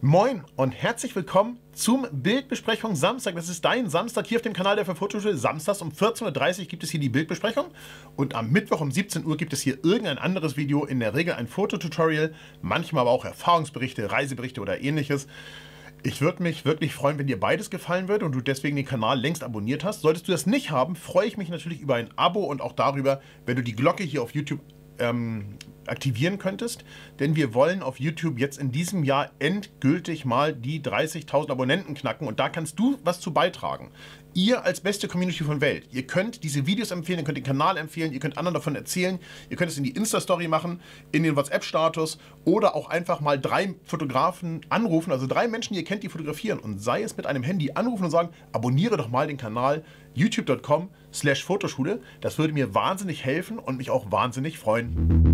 Moin und herzlich willkommen zum Bildbesprechung Samstag. Das ist dein Samstag hier auf dem Kanal der Verfotoschule. Samstags um 14.30 Uhr gibt es hier die Bildbesprechung und am Mittwoch um 17 Uhr gibt es hier irgendein anderes Video, in der Regel ein Fototutorial, manchmal aber auch Erfahrungsberichte, Reiseberichte oder ähnliches. Ich würde mich wirklich freuen, wenn dir beides gefallen würde und du deswegen den Kanal längst abonniert hast. Solltest du das nicht haben, freue ich mich natürlich über ein Abo und auch darüber, wenn du die Glocke hier auf YouTube ähm, aktivieren könntest, denn wir wollen auf YouTube jetzt in diesem Jahr endgültig mal die 30.000 Abonnenten knacken und da kannst du was zu beitragen. Ihr als beste Community von Welt, ihr könnt diese Videos empfehlen, ihr könnt den Kanal empfehlen, ihr könnt anderen davon erzählen, ihr könnt es in die Insta-Story machen, in den WhatsApp-Status oder auch einfach mal drei Fotografen anrufen, also drei Menschen, die ihr kennt, die fotografieren und sei es mit einem Handy anrufen und sagen, abonniere doch mal den Kanal, youtube.com slash Fotoschule. Das würde mir wahnsinnig helfen und mich auch wahnsinnig freuen.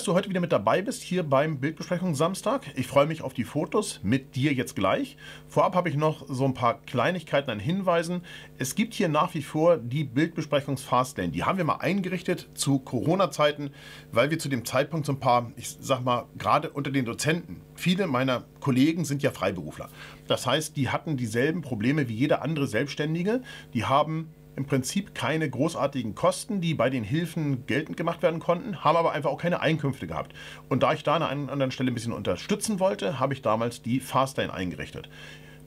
dass du heute wieder mit dabei bist hier beim Bildbesprechung Samstag. Ich freue mich auf die Fotos mit dir jetzt gleich. Vorab habe ich noch so ein paar Kleinigkeiten an Hinweisen. Es gibt hier nach wie vor die Bildbesprechungs Fastlane. Die haben wir mal eingerichtet zu Corona-Zeiten, weil wir zu dem Zeitpunkt so ein paar, ich sag mal, gerade unter den Dozenten, viele meiner Kollegen sind ja Freiberufler. Das heißt, die hatten dieselben Probleme wie jeder andere Selbstständige. Die haben im Prinzip keine großartigen Kosten, die bei den Hilfen geltend gemacht werden konnten, haben aber einfach auch keine Einkünfte gehabt. Und da ich da an einer anderen Stelle ein bisschen unterstützen wollte, habe ich damals die Fastlane eingerichtet.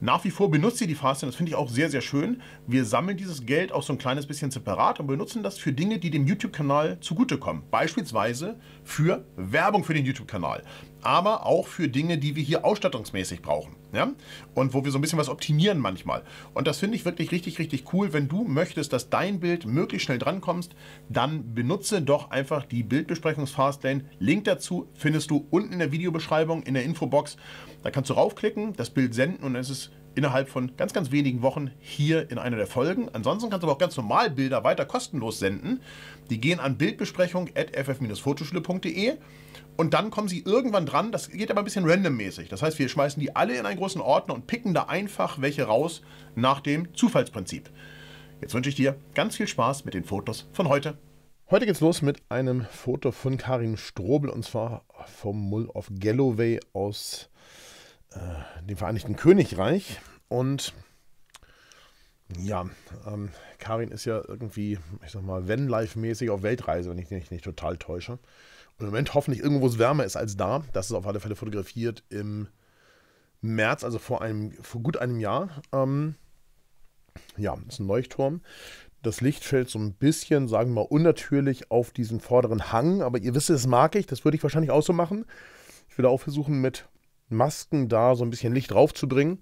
Nach wie vor benutzt ihr die Fastlane, das finde ich auch sehr, sehr schön. Wir sammeln dieses Geld auch so ein kleines bisschen separat und benutzen das für Dinge, die dem YouTube-Kanal zugutekommen. Beispielsweise für Werbung für den YouTube-Kanal aber auch für Dinge, die wir hier ausstattungsmäßig brauchen. Ja? Und wo wir so ein bisschen was optimieren manchmal. Und das finde ich wirklich richtig, richtig cool. Wenn du möchtest, dass dein Bild möglichst schnell drankommst, dann benutze doch einfach die Bildbesprechungs-Fastlane. Link dazu findest du unten in der Videobeschreibung, in der Infobox. Da kannst du raufklicken, das Bild senden und es ist innerhalb von ganz, ganz wenigen Wochen hier in einer der Folgen. Ansonsten kannst du aber auch ganz normal Bilder weiter kostenlos senden. Die gehen an bildbesprechung.ff-fotoschule.de und dann kommen sie irgendwann dran. Das geht aber ein bisschen randommäßig. Das heißt, wir schmeißen die alle in einen großen Ordner und picken da einfach welche raus nach dem Zufallsprinzip. Jetzt wünsche ich dir ganz viel Spaß mit den Fotos von heute. Heute geht's los mit einem Foto von Karin Strobel und zwar vom Mull of Galloway aus äh, dem Vereinigten Königreich. Und ja, ähm, Karin ist ja irgendwie, ich sag mal, wenn live mäßig auf Weltreise, wenn ich mich nicht total täusche. Und im Moment hoffentlich irgendwo, wo es wärmer ist als da. Das ist auf alle Fälle fotografiert im März, also vor, einem, vor gut einem Jahr. Ähm, ja, ist ein Leuchtturm. Das Licht fällt so ein bisschen, sagen wir mal, unnatürlich auf diesen vorderen Hang. Aber ihr wisst, das mag ich. Das würde ich wahrscheinlich auch so machen. Ich würde auch versuchen, mit Masken da so ein bisschen Licht drauf zu bringen.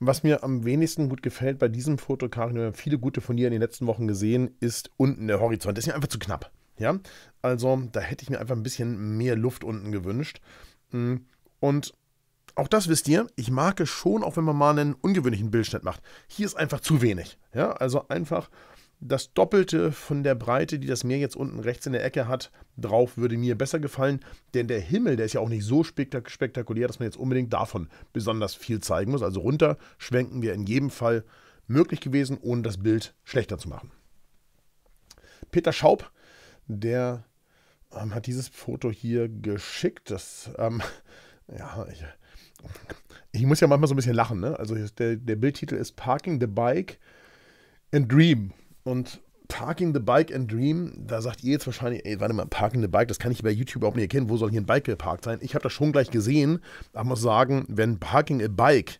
Was mir am wenigsten gut gefällt bei diesem Foto, Karin, wir haben viele gute von dir in den letzten Wochen gesehen, ist unten der Horizont. Das ist mir einfach zu knapp. Ja, also da hätte ich mir einfach ein bisschen mehr Luft unten gewünscht. Hm, und auch das wisst ihr, ich mag es schon, auch wenn man mal einen ungewöhnlichen Bildschnitt macht. Hier ist einfach zu wenig. Ja, also einfach das Doppelte von der Breite, die das Meer jetzt unten rechts in der Ecke hat, drauf würde mir besser gefallen, denn der Himmel, der ist ja auch nicht so spektakulär, dass man jetzt unbedingt davon besonders viel zeigen muss. Also runter schwenken wir in jedem Fall möglich gewesen, ohne das Bild schlechter zu machen. Peter Schaub, der ähm, hat dieses Foto hier geschickt. Das, ähm, ja, ich, ich, muss ja manchmal so ein bisschen lachen. Ne? Also der, der Bildtitel ist Parking the Bike and Dream. Und Parking the Bike and Dream, da sagt ihr jetzt wahrscheinlich, ey, warte mal, Parking the Bike, das kann ich bei YouTube überhaupt nicht erkennen, wo soll hier ein Bike geparkt sein? Ich habe das schon gleich gesehen, aber muss sagen, wenn Parking a Bike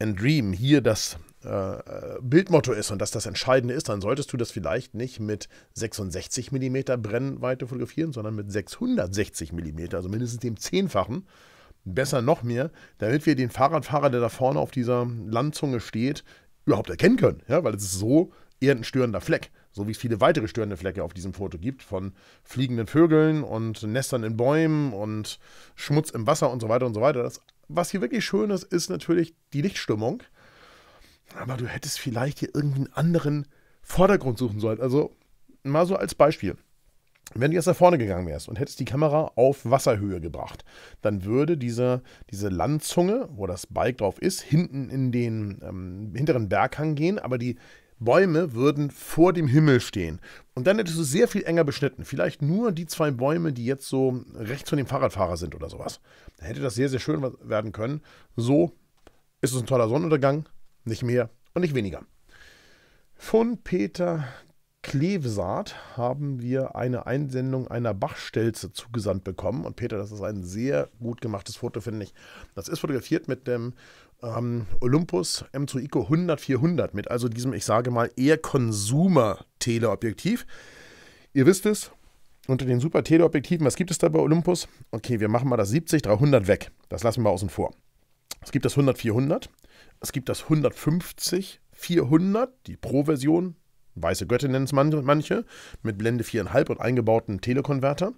and Dream hier das äh, äh Bildmotto ist und das das Entscheidende ist, dann solltest du das vielleicht nicht mit 66 mm Brennweite fotografieren, sondern mit 660 mm, also mindestens dem Zehnfachen. Besser noch mehr, damit wir den Fahrradfahrer, der da vorne auf dieser Landzunge steht, überhaupt erkennen können. Ja, weil es ist so eher ein störender Fleck, so wie es viele weitere störende Flecke auf diesem Foto gibt, von fliegenden Vögeln und Nestern in Bäumen und Schmutz im Wasser und so weiter und so weiter. Das, was hier wirklich schön ist, ist natürlich die Lichtstimmung. Aber du hättest vielleicht hier irgendwie einen anderen Vordergrund suchen sollen. Also mal so als Beispiel. Wenn du jetzt nach vorne gegangen wärst und hättest die Kamera auf Wasserhöhe gebracht, dann würde diese, diese Landzunge, wo das Bike drauf ist, hinten in den ähm, hinteren Berghang gehen, aber die Bäume würden vor dem Himmel stehen. Und dann hättest du sehr viel enger beschnitten. Vielleicht nur die zwei Bäume, die jetzt so rechts von dem Fahrradfahrer sind oder sowas. Dann hätte das sehr, sehr schön werden können. So ist es ein toller Sonnenuntergang. Nicht mehr und nicht weniger. Von Peter Klevesaat haben wir eine Einsendung einer Bachstelze zugesandt bekommen. Und Peter, das ist ein sehr gut gemachtes Foto, finde ich. Das ist fotografiert mit dem ähm, Olympus M2 ico 100 400 mit also diesem, ich sage mal, eher konsumer teleobjektiv Ihr wisst es, unter den super Teleobjektiven, was gibt es da bei Olympus? Okay, wir machen mal das 70-300 weg. Das lassen wir außen vor. Es gibt das 100-400, es gibt das 150-400, die Pro-Version Weiße Göttin nennen es manche, mit Blende 4,5 und eingebauten Telekonverter.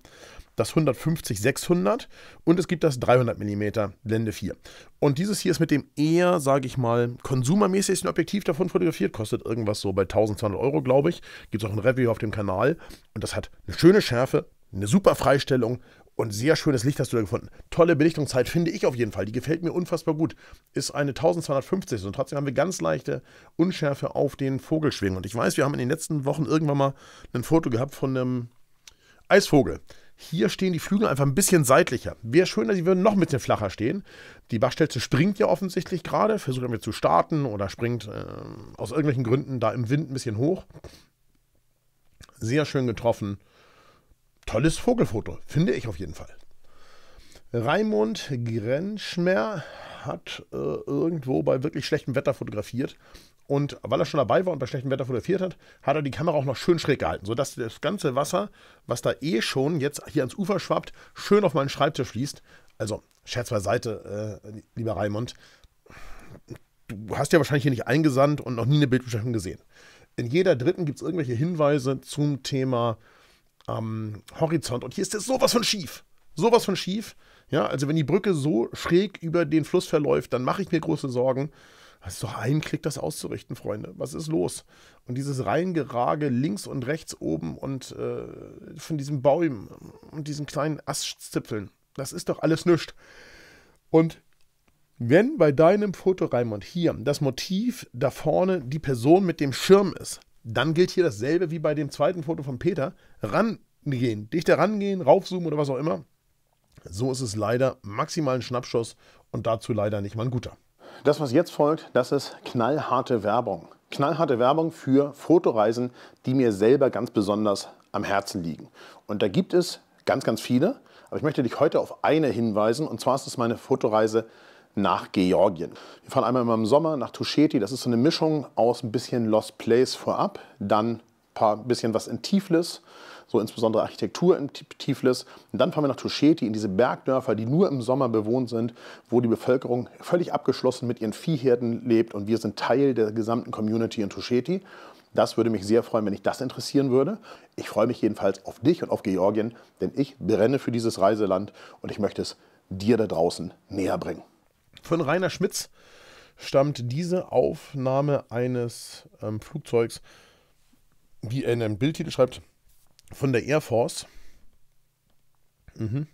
Das 150-600 und es gibt das 300 mm Blende 4. Und dieses hier ist mit dem eher, sage ich mal, konsumermäßigsten Objektiv davon fotografiert. Kostet irgendwas so bei 1200 Euro, glaube ich. Gibt es auch ein Review auf dem Kanal. Und das hat eine schöne Schärfe, eine super Freistellung und sehr schönes Licht hast du da gefunden. Tolle Belichtungszeit finde ich auf jeden Fall. Die gefällt mir unfassbar gut. Ist eine 1250 und trotzdem haben wir ganz leichte Unschärfe auf den Vogelschwingen. Und ich weiß, wir haben in den letzten Wochen irgendwann mal ein Foto gehabt von einem Eisvogel. Hier stehen die Flügel einfach ein bisschen seitlicher. Wäre schöner, sie würden noch ein bisschen flacher stehen. Die Bachstelze springt ja offensichtlich gerade, versucht damit zu starten oder springt äh, aus irgendwelchen Gründen da im Wind ein bisschen hoch. Sehr schön getroffen tolles Vogelfoto, finde ich auf jeden Fall. Raimund Grenschmer hat äh, irgendwo bei wirklich schlechtem Wetter fotografiert. Und weil er schon dabei war und bei schlechtem Wetter fotografiert hat, hat er die Kamera auch noch schön schräg gehalten, sodass das ganze Wasser, was da eh schon jetzt hier ans Ufer schwappt, schön auf meinen Schreibtisch fließt. Also, Scherz beiseite, äh, lieber Raimund. Du hast ja wahrscheinlich hier nicht eingesandt und noch nie eine Bildbeschreibung gesehen. In jeder dritten gibt es irgendwelche Hinweise zum Thema äh, am Horizont. Und hier ist es sowas von schief. Sowas von schief. Ja, also wenn die Brücke so schräg über den Fluss verläuft, dann mache ich mir große Sorgen. Es ist doch ein Klick, das auszurichten, Freunde. Was ist los? Und dieses Reingerage links und rechts oben und äh, von diesen Bäumen und diesen kleinen Astzipfeln, das ist doch alles nüscht. Und wenn bei deinem Foto, Raimund, hier das Motiv da vorne die Person mit dem Schirm ist, dann gilt hier dasselbe wie bei dem zweiten Foto von Peter. Rangehen, dichter rangehen, raufzoomen oder was auch immer. So ist es leider maximal ein Schnappschuss und dazu leider nicht mal ein guter. Das, was jetzt folgt, das ist knallharte Werbung. Knallharte Werbung für Fotoreisen, die mir selber ganz besonders am Herzen liegen. Und da gibt es ganz, ganz viele. Aber ich möchte dich heute auf eine hinweisen. Und zwar ist es meine Fotoreise nach Georgien. Wir fahren einmal im Sommer nach Tusheti. Das ist so eine Mischung aus ein bisschen Lost Place vorab, dann ein bisschen was in Tiflis, so insbesondere Architektur in Tiflis. Und dann fahren wir nach Tusheti in diese Bergdörfer, die nur im Sommer bewohnt sind, wo die Bevölkerung völlig abgeschlossen mit ihren Viehherden lebt und wir sind Teil der gesamten Community in Tusheti. Das würde mich sehr freuen, wenn ich das interessieren würde. Ich freue mich jedenfalls auf dich und auf Georgien, denn ich brenne für dieses Reiseland und ich möchte es dir da draußen näher bringen. Von Rainer Schmitz stammt diese Aufnahme eines ähm, Flugzeugs, wie er in einem Bildtitel schreibt, von der Air Force. Mhm.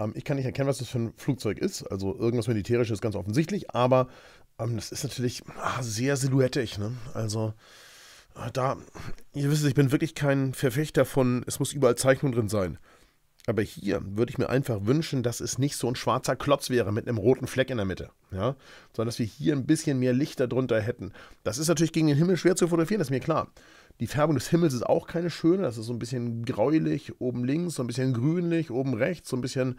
Ähm, ich kann nicht erkennen, was das für ein Flugzeug ist. Also irgendwas Militärisches, ganz offensichtlich. Aber ähm, das ist natürlich ah, sehr silhouettig. Ne? Also äh, da, ihr wisst, ich bin wirklich kein Verfechter von, es muss überall Zeichnung drin sein. Aber hier würde ich mir einfach wünschen, dass es nicht so ein schwarzer Klotz wäre mit einem roten Fleck in der Mitte. Ja? Sondern dass wir hier ein bisschen mehr Licht darunter hätten. Das ist natürlich gegen den Himmel schwer zu fotografieren, das ist mir klar. Die Färbung des Himmels ist auch keine schöne. Das ist so ein bisschen gräulich oben links, so ein bisschen grünlich oben rechts, so ein bisschen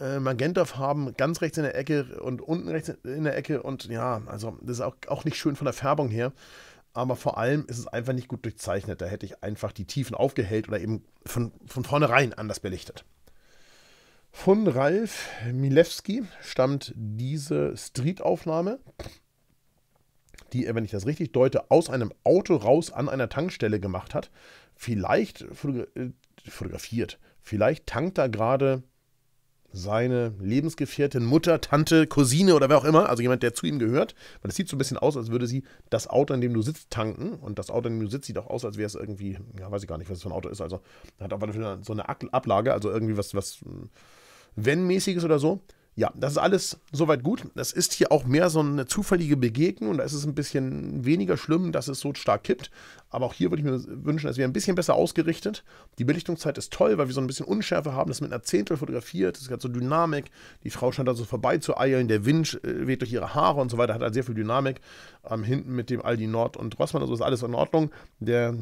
äh, Magentafarben ganz rechts in der Ecke und unten rechts in der Ecke. Und ja, also das ist auch, auch nicht schön von der Färbung her aber vor allem ist es einfach nicht gut durchzeichnet. Da hätte ich einfach die Tiefen aufgehellt oder eben von, von vornherein anders belichtet. Von Ralf Milewski stammt diese Street-Aufnahme, die, wenn ich das richtig deute, aus einem Auto raus an einer Tankstelle gemacht hat. Vielleicht fotogra äh, fotografiert, vielleicht tankt da gerade seine Lebensgefährtin, Mutter, Tante, Cousine oder wer auch immer, also jemand, der zu ihm gehört. Weil es sieht so ein bisschen aus, als würde sie das Auto, in dem du sitzt, tanken. Und das Auto, in dem du sitzt, sieht auch aus, als wäre es irgendwie, ja, weiß ich gar nicht, was es für ein Auto ist. Also hat auf jeden Fall so eine Ablage, also irgendwie was, was hm, Wenn-mäßiges oder so. Ja, das ist alles soweit gut. Das ist hier auch mehr so eine zufällige Begegnung. Da ist es ein bisschen weniger schlimm, dass es so stark kippt. Aber auch hier würde ich mir wünschen, es wäre ein bisschen besser ausgerichtet. Die Belichtungszeit ist toll, weil wir so ein bisschen Unschärfe haben. Das mit einer Zehntel fotografiert. Das ist gerade so Dynamik. Die Frau scheint da so vorbeizueilen. Der Wind äh, weht durch ihre Haare und so weiter. Hat halt sehr viel Dynamik. Ähm, hinten mit dem Aldi Nord und Rossmann. Also ist alles in Ordnung. Der,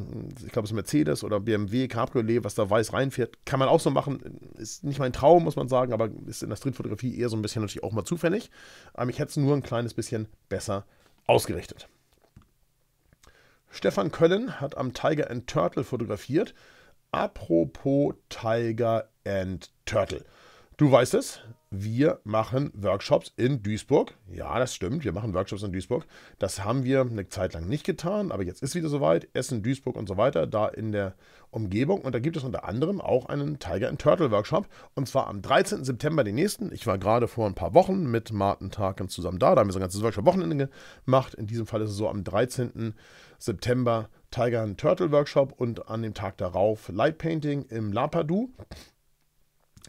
ich glaube, es ist Mercedes oder BMW, Cabriolet, was da weiß reinfährt, kann man auch so machen. Ist nicht mein Traum, muss man sagen, aber ist in der Streetfotografie eher eher so ein bisschen natürlich auch mal zufällig. Ähm, ich hätte es nur ein kleines bisschen besser ausgerichtet. Stefan Köllen hat am Tiger and Turtle fotografiert. Apropos Tiger and Turtle. Du weißt es, wir machen Workshops in Duisburg. Ja, das stimmt, wir machen Workshops in Duisburg. Das haben wir eine Zeit lang nicht getan, aber jetzt ist wieder soweit. Essen, Duisburg und so weiter, da in der Umgebung. Und da gibt es unter anderem auch einen Tiger and Turtle Workshop. Und zwar am 13. September, den nächsten. Ich war gerade vor ein paar Wochen mit Martin Tarkin zusammen da. Da haben wir so ein ganzes Workshop-Wochenende gemacht. In diesem Fall ist es so am 13. September Tiger and Turtle Workshop und an dem Tag darauf Light Painting im Lapadu.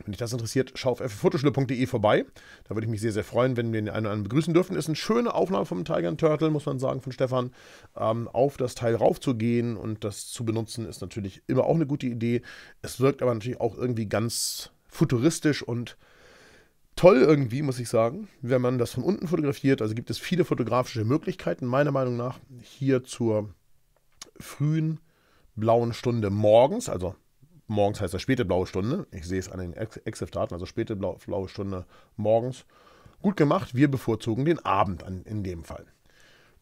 Wenn dich das interessiert, schau auf fotoschule.de vorbei. Da würde ich mich sehr, sehr freuen, wenn wir den einen oder anderen begrüßen dürfen. Ist eine schöne Aufnahme vom Tiger Turtle, muss man sagen, von Stefan. Ähm, auf das Teil raufzugehen und das zu benutzen, ist natürlich immer auch eine gute Idee. Es wirkt aber natürlich auch irgendwie ganz futuristisch und toll irgendwie, muss ich sagen, wenn man das von unten fotografiert. Also gibt es viele fotografische Möglichkeiten, meiner Meinung nach, hier zur frühen blauen Stunde morgens, also morgens heißt das späte blaue Stunde. Ich sehe es an den Exif-Daten, also späte blaue Stunde morgens. Gut gemacht, wir bevorzugen den Abend an, in dem Fall.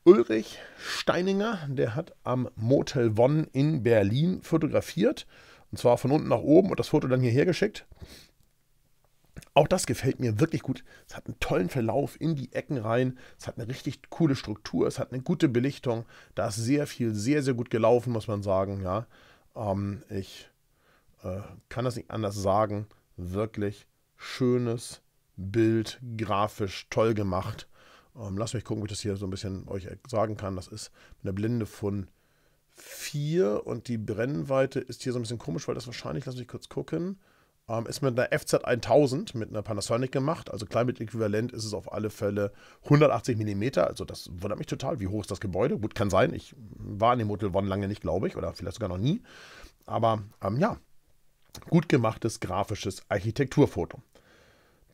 Ulrich Steininger, der hat am Motel Wonn in Berlin fotografiert. Und zwar von unten nach oben und das Foto dann hierher geschickt. Auch das gefällt mir wirklich gut. Es hat einen tollen Verlauf in die Ecken rein. Es hat eine richtig coole Struktur. Es hat eine gute Belichtung. Da ist sehr viel, sehr, sehr gut gelaufen, muss man sagen. Ja, ähm, ich äh, kann das nicht anders sagen, wirklich schönes Bild, grafisch toll gemacht. Ähm, lasst mich gucken, wie ich das hier so ein bisschen euch sagen kann. Das ist eine Blinde von 4 und die Brennweite ist hier so ein bisschen komisch, weil das wahrscheinlich, lass mich kurz gucken, ähm, ist mit einer FZ1000 mit einer Panasonic gemacht. Also Climate-Äquivalent ist es auf alle Fälle 180 mm. Also das wundert mich total. Wie hoch ist das Gebäude? Gut, kann sein. Ich war in dem Motel One lange nicht, glaube ich, oder vielleicht sogar noch nie. Aber ähm, ja, gut gemachtes grafisches Architekturfoto.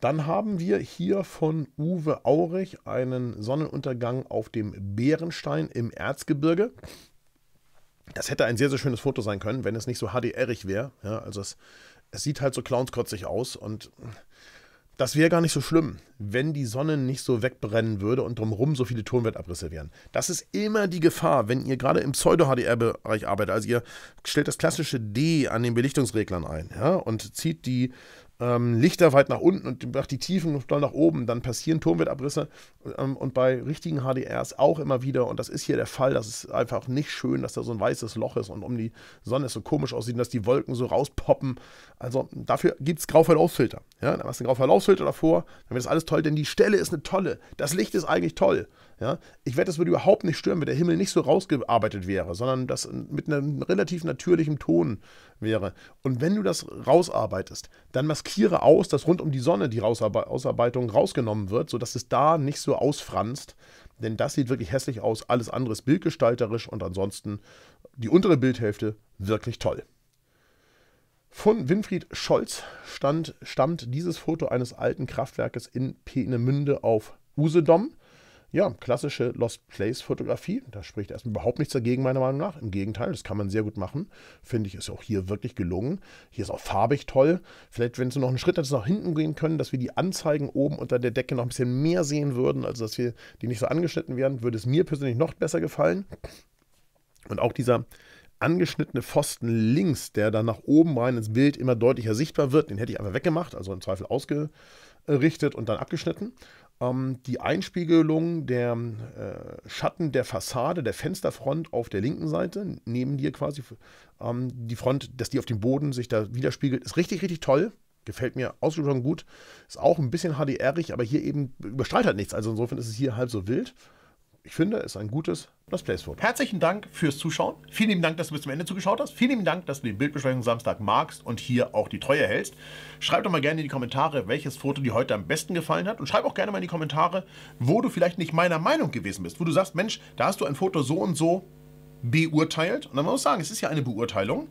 Dann haben wir hier von Uwe Aurich einen Sonnenuntergang auf dem Bärenstein im Erzgebirge. Das hätte ein sehr, sehr schönes Foto sein können, wenn es nicht so HDR-ig wäre. Ja, also es, es, sieht halt so clownskotzig aus und das wäre gar nicht so schlimm, wenn die Sonne nicht so wegbrennen würde und drumherum so viele Tonwertabrisse wären. Das ist immer die Gefahr, wenn ihr gerade im Pseudo-HDR-Bereich arbeitet. Also ihr stellt das klassische D an den Belichtungsreglern ein ja, und zieht die ähm, Lichter weit nach unten und nach die Tiefen doll nach oben, dann passieren Turmwettabrisse ähm, und bei richtigen HDRs auch immer wieder. Und das ist hier der Fall. Das ist einfach nicht schön, dass da so ein weißes Loch ist und um die Sonne so komisch aussieht, dass die Wolken so rauspoppen. Also dafür gibt es Grauverlaufsfilter. Ja, dann machst du einen Grauverlaufsfilter davor, dann wird das alles toll, denn die Stelle ist eine tolle. Das Licht ist eigentlich toll. Ja? Ich werde das würde überhaupt nicht stören, wenn der Himmel nicht so rausgearbeitet wäre, sondern das mit einem relativ natürlichen Ton wäre. Und wenn du das rausarbeitest, dann maskiere aus, dass rund um die Sonne die Ausarbeitung rausgenommen wird, sodass es da nicht so ausfranst. Denn das sieht wirklich hässlich aus. Alles andere ist bildgestalterisch und ansonsten die untere Bildhälfte wirklich toll. Von Winfried Scholz stand, stammt dieses Foto eines alten Kraftwerkes in Peenemünde auf Usedom. Ja, klassische Lost Place-Fotografie, da spricht erstmal überhaupt nichts dagegen, meiner Meinung nach. Im Gegenteil, das kann man sehr gut machen. Finde ich, ist auch hier wirklich gelungen. Hier ist auch farbig toll. Vielleicht, wenn es noch einen Schritt jetzt nach hinten gehen können, dass wir die Anzeigen oben unter der Decke noch ein bisschen mehr sehen würden, also dass wir die nicht so angeschnitten werden, würde es mir persönlich noch besser gefallen. Und auch dieser angeschnittene Pfosten links, der dann nach oben rein ins Bild immer deutlicher sichtbar wird, den hätte ich einfach weggemacht, also im Zweifel ausgerichtet und dann abgeschnitten. Ähm, die Einspiegelung der äh, Schatten der Fassade, der Fensterfront auf der linken Seite, neben dir quasi ähm, die Front, dass die auf dem Boden sich da widerspiegelt, ist richtig, richtig toll. Gefällt mir ausgesprochen gut. Ist auch ein bisschen HDR-ig, aber hier eben überstrahlt halt nichts. Also insofern ist es hier halb so wild ich finde, ist ein gutes Let's Plays Foto. Herzlichen Dank fürs Zuschauen. Vielen lieben Dank, dass du bis zum Ende zugeschaut hast. Vielen lieben Dank, dass du den Bildbesprechung Samstag magst und hier auch die Treue hältst. Schreib doch mal gerne in die Kommentare, welches Foto dir heute am besten gefallen hat. Und schreib auch gerne mal in die Kommentare, wo du vielleicht nicht meiner Meinung gewesen bist. Wo du sagst, Mensch, da hast du ein Foto so und so beurteilt. Und dann muss man sagen, es ist ja eine Beurteilung.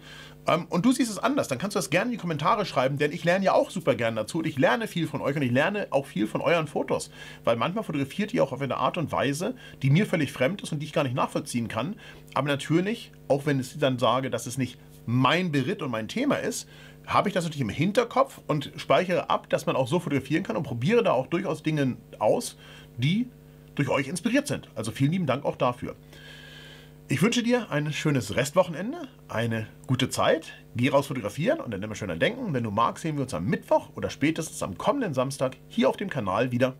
Ähm, und du siehst es anders. Dann kannst du das gerne in die Kommentare schreiben, denn ich lerne ja auch super gerne dazu. Und ich lerne viel von euch und ich lerne auch viel von euren Fotos. Weil manchmal fotografiert ihr auch auf eine Art und Weise, die mir völlig fremd ist und die ich gar nicht nachvollziehen kann. Aber natürlich, auch wenn ich dann sage, dass es nicht mein Beritt und mein Thema ist, habe ich das natürlich im Hinterkopf und speichere ab, dass man auch so fotografieren kann und probiere da auch durchaus Dinge aus, die durch euch inspiriert sind. Also vielen lieben Dank auch dafür. Ich wünsche dir ein schönes Restwochenende, eine gute Zeit. Geh raus fotografieren und dann immer schön an Denken. Wenn du magst, sehen wir uns am Mittwoch oder spätestens am kommenden Samstag hier auf dem Kanal wieder.